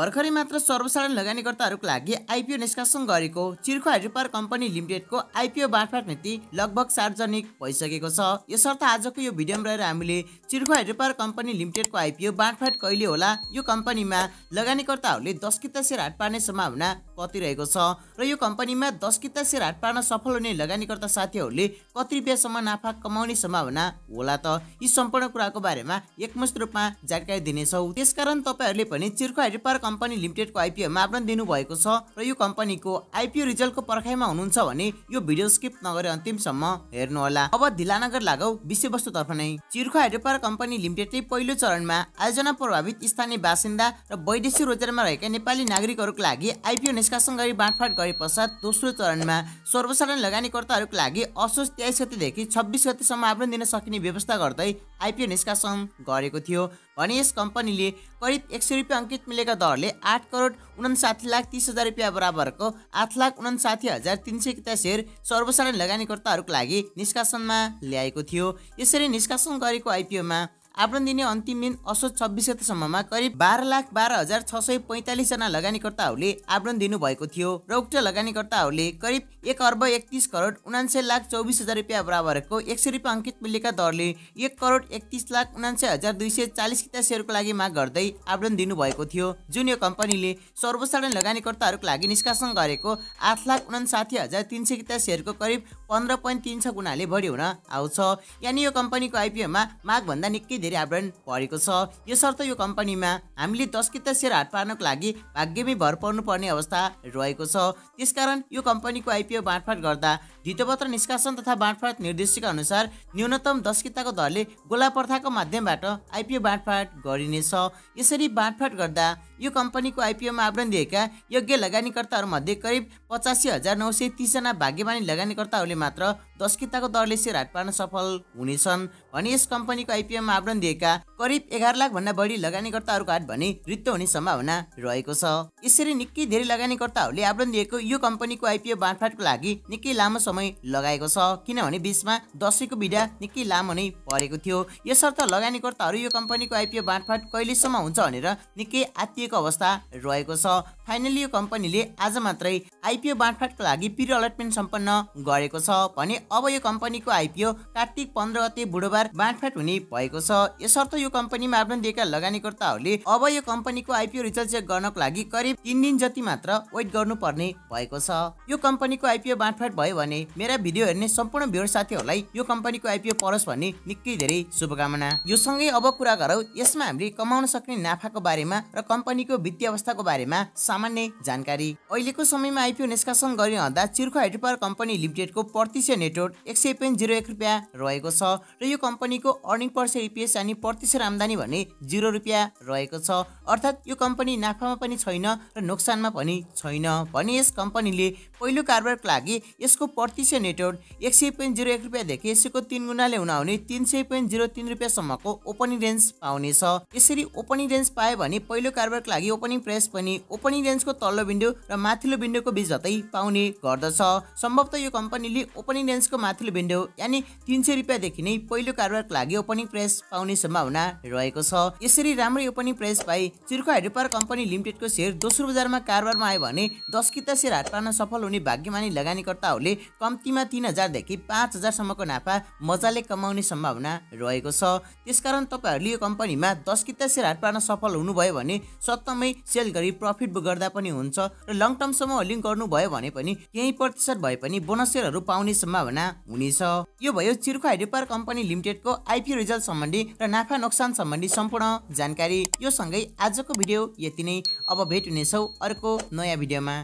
भर्खरै मात्र सर्वसाधारण लगानीकर्ताहरूको लागि आइपिओ निष्कासन गरेको चिर्खो हाइड्रोपावर कम्पनी लिमिटेडको आइपिओ बाँडफाँड नीति लगभग सार्वजनिक भइसकेको छ यसर्थ आजको यो भिडियोमा रहेर हामीले चिर्खो हाइड्रोपावर कम्पनी लिमिटेडको आइपिओ बाँडफाँड कहिले होला यो कम्पनीमा लगानीकर्ताहरूले दस किता सेयर हाट पार्ने सम्भावना कति रहेको छ र यो कम्पनीमा दस किता सेयर हाट पार्न सफल हुने लगानीकर्ता साथीहरूले कति रुपियाँसम्म नाफा कमाउने सम्भावना होला त यी सम्पूर्ण कुराको बारेमा एकमुष्ट रूपमा जानकारी दिनेछौ त्यसकारण तपाईँहरूले पनि चिर्खो हाइड्रो पावर कम्पनी लिमिटेडको आइपिओमा आवेदन दिनुभएको छ र यो कम्पनीको आइपिओ रिजल्टको पर्खाइमा हुनुहुन्छ भने यो भिडियो स्किप नगरे अन्तिमसम्म हेर्नुहोला अब ढिलानगर नगर लागौ विषयवस्तुतर्फ नै चिर्खो हाइड्रो पावर कम्पनी लिमिटेडले पहिलो चरणमा आयोजना प्रभावित स्थानीय बासिन्दा र वैदेशिक रोजगारमा रहेका नेपाली नागरिकहरूको लागि आइपिओ निष्कासन गरी बाँडफाँड गरे पश्चात दोस्रो चरणमा सर्वसाधारण लगानीकर्ताहरूको लागि असोज तेइस गतिदेखि छब्बिस गतिसम्म आवेदन दिन सकिने व्यवस्था गर्दै आइपिओ निष्कासन गरेको थियो भने यस कम्पनीले करिब एक सय रुपियाँ अङ्कित मिलेका दरले आठ करोड उनासाठी लाख तिस हजार रुपियाँ बराबरको आठ लाख उनासाठी हजार तिन सय एक्काइस सेयर सर्वसाधारण लगानीकर्ताहरूको लागि निष्कासनमा ल्याएको थियो यसरी निष्कासन गरेको आइपिओमा आवेदन दिने अन्तिम दिन असोज छब्बिस गतेसम्ममा करिब बाह्र लाख बाह्र हजार छ सय पैँतालिसजना लगानीकर्ताहरूले आवेदन दिनुभएको थियो र उक्त लगानीकर्ताहरूले करिब एक अर्ब एकतिस करोड उनान्से लाख चौबिस हजार रुपियाँ बराबरको एक सय रुपियाँ अङ्कित मूल्यका दरले एक करोड एकतिस लाख उनान्से हजार दुई सय चालिस किता सेयरको लागि माग गर्दै आवेदन दिनुभएको थियो जुन यो कम्पनीले सर्वसाधारण लगानीकर्ताहरूको लागि निष्कासन गरेको आठ लाख उनासाठी हजार तिन सय किता सेयरको करिब पन्ध्र पोइन्ट तिन छ गुणाले बढी हुन आउँछ यानि यो कम्पनीको आइपिओमा मागभन्दा निकै धेरै आवरण परेको छ यसर्थ यो कम्पनीमा हामीले दस किता सेयर हाट पार्नको लागि भाग्यमै भर पर्नुपर्ने अवस्था रहेको छ त्यसकारण यो कम्पनीको आइपिओ बाँडफाँड गर्दा भित्तपत्र निष्कासन तथा बाँडफाँड निर्देशिका अनुसार न्यूनतम दस किताको दरले गोला प्रथाको माध्यमबाट आइपिओ बाँडफाँड गरिनेछ यसरी बाँडफाँड गर्दा यो कम्पनीको आइपिओमा आवरण दिएका योग्य लगानीकर्ताहरूमध्ये करिब पचासी हजार नौ सय तिसजना भाग्यवानी लगानीकर्ताहरूले मात्र दस किताको दरले सेयर हाट पार्न सफल हुनेछन् भने यस कम्पनीको आइपिएममा आवरण दिएका करिब एघार भन्दा बढी लगानीकर्ताहरूको हाट भने रित्तो हुने सम्भावना रहेको छ यसरी निकै धेरै लगानीकर्ताहरूले आवरण दिएको यो कम्पनीको आइपिओ बाँडफाँडको लागि निकै लामो समय लगाएको छ किनभने बिचमा दसैँको बिदा निकै लामो नै परेको थियो यसर्थ लगानीकर्ताहरू यो कम्पनीको आइपिओ बाँडफाँड कहिलेसम्म हुन्छ भनेर निकै आत्तिएको अवस्था रहेको छ फाइनली यो कम्पनीले आज मात्रै आइपिओ बाँडफाँडको लागि प्रि अलटमेन्ट सम्पन्न गरेको छ भने अब यो कम्पनीको आइपिओ कार्तिक पन्ध्र गते बुधबार बाँडफाँट हुने भएको छ यसर्थ यो कम्पनीमा आफ्नो दिएका लगानीकर्ताहरूले अब यो कम्पनीको आइपिओ रिजल्ट चेक गर्नको लागि करिब तिन दिन जति मात्र वेट गर्नुपर्ने भएको छ यो कम्पनीको आइपिओ बाँडफाँट भयो भने मेरा भिडियो हेर्ने सम्पूर्ण भ्युर साथीहरूलाई यो कम्पनीको आइपिओ परोस् भन्ने निकै धेरै शुभकामना यो सँगै अब कुरा गरौँ यसमा हामीले कमाउन सक्ने नाफाको बारेमा र कम्पनीको वित्तीय अवस्थाको बारेमा सामान्य जानकारी अहिलेको समयमा आइपिओ निष्कासन गरिरहँदा चिर्खो हाइड्रोपावर कम्पनी लिमिटेडको प्रतिशत नेटवर्क बिटोट एक सय पोइन्ट जिरो एक रुपियाँ रहेको छ र यो कम्पनीको अर्निङ पर इपिएस यानि प्रतिशत आम्दानी भने जिरो रुपियाँ रहेको छ अर्थात् यो कम्पनी नाफामा पनि छैन र नोक्सानमा पनि छैन भने यस कम्पनीले पहिलो कारोबारको लागि यसको प्रतिशत नेटवर्क एक सय पोइन्ट जिरो एक रुपियाँदेखि यसको तिन गुणाले हुन आउने तिन सय पोइन्ट जिरो तिन रुपियाँसम्मको ओपनिङ रेन्ज पाउनेछ यसरी ओपनिङ रेन्ज पायो भने पहिलो कारोबारको लागि ओपनिङ प्राइस पनि ओपनिङ रेन्जको तल्लो विन्डो र माथिल्लो विन्डोको बिच जतै पाउने गर्दछ सम्भवतः यो कम्पनीले ओपनिङ रेन्ज त्यसको माथिल्लो विन्डो यानि तिन सय रुपियाँदेखि नै पहिलो कारोबारको लागि ओपनिङ प्रेस पाउने सम्भावना रहेको छ यसरी राम्रो ओपनिङ प्रेस पाए चिर्खो हाइड्रोपावर कम्पनी लिमिटेडको सेयर दोस्रो बजारमा कारोबारमा आयो भने दस किता सेयर हात पार्न सफल हुने भाग्यमानी लगानीकर्ताहरूले कम्तीमा तिन हजारदेखि पाँच हजारसम्मको नाफा मजाले कमाउने सम्भावना रहेको छ त्यसकारण तपाईँहरूले यो कम्पनीमा दस किता सेयर हात पार्न सफल हुनुभयो भने सत्तमै सेल गरी प्रफिट गर्दा पनि हुन्छ र लङ टर्मसम्म होल्डिङ गर्नुभयो भने पनि केही प्रतिशत भए पनि बोनस सेयरहरू पाउने सम्भावना घोषणा हुनेछ यो भयो चिर्खा हाइड्रोपावर कम्पनी लिमिटेडको आइपिओ रिजल्ट सम्बन्धी र नाफा नोक्सान सम्बन्धी सम्पूर्ण जानकारी यो सँगै आजको भिडियो यति नै अब भेट हुनेछौँ अर्को नयाँ भिडियोमा